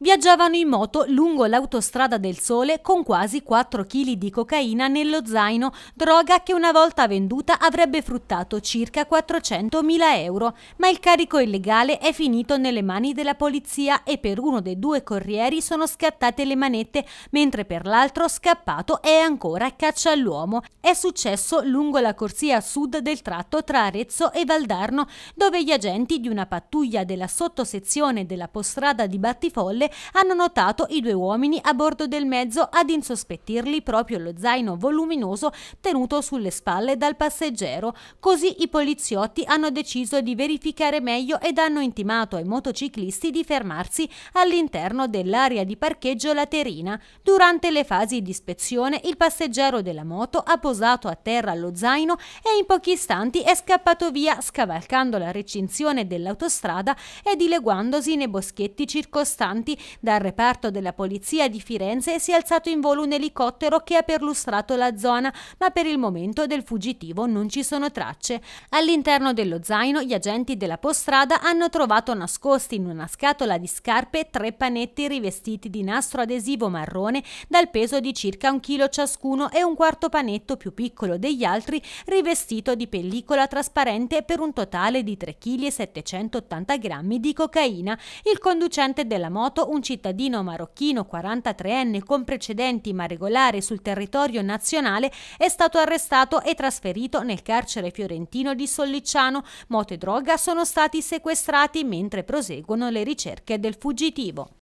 Viaggiavano in moto lungo l'autostrada del Sole con quasi 4 kg di cocaina nello zaino, droga che una volta venduta avrebbe fruttato circa 400.000 euro, ma il carico illegale è finito nelle mani della polizia e per uno dei due corrieri sono scattate le manette, mentre per l'altro scappato è ancora caccia all'uomo. È successo lungo la corsia sud del tratto tra Arezzo e Valdarno, dove gli agenti di una pattuglia della sottosezione della postrada di Battifolle hanno notato i due uomini a bordo del mezzo ad insospettirli proprio lo zaino voluminoso tenuto sulle spalle dal passeggero. Così i poliziotti hanno deciso di verificare meglio ed hanno intimato ai motociclisti di fermarsi all'interno dell'area di parcheggio Laterina. Durante le fasi di ispezione il passeggero della moto ha posato a terra lo zaino e in pochi istanti è scappato via scavalcando la recinzione dell'autostrada e dileguandosi nei boschetti circostanti dal reparto della polizia di Firenze si è alzato in volo un elicottero che ha perlustrato la zona, ma per il momento del fuggitivo non ci sono tracce. All'interno dello zaino gli agenti della postrada hanno trovato nascosti in una scatola di scarpe tre panetti rivestiti di nastro adesivo marrone dal peso di circa un chilo ciascuno e un quarto panetto più piccolo degli altri rivestito di pellicola trasparente per un totale di 3,780 kg di cocaina. Il conducente della moto un cittadino marocchino 43enne con precedenti ma regolare sul territorio nazionale è stato arrestato e trasferito nel carcere fiorentino di Sollicciano. Moto e droga sono stati sequestrati mentre proseguono le ricerche del fuggitivo.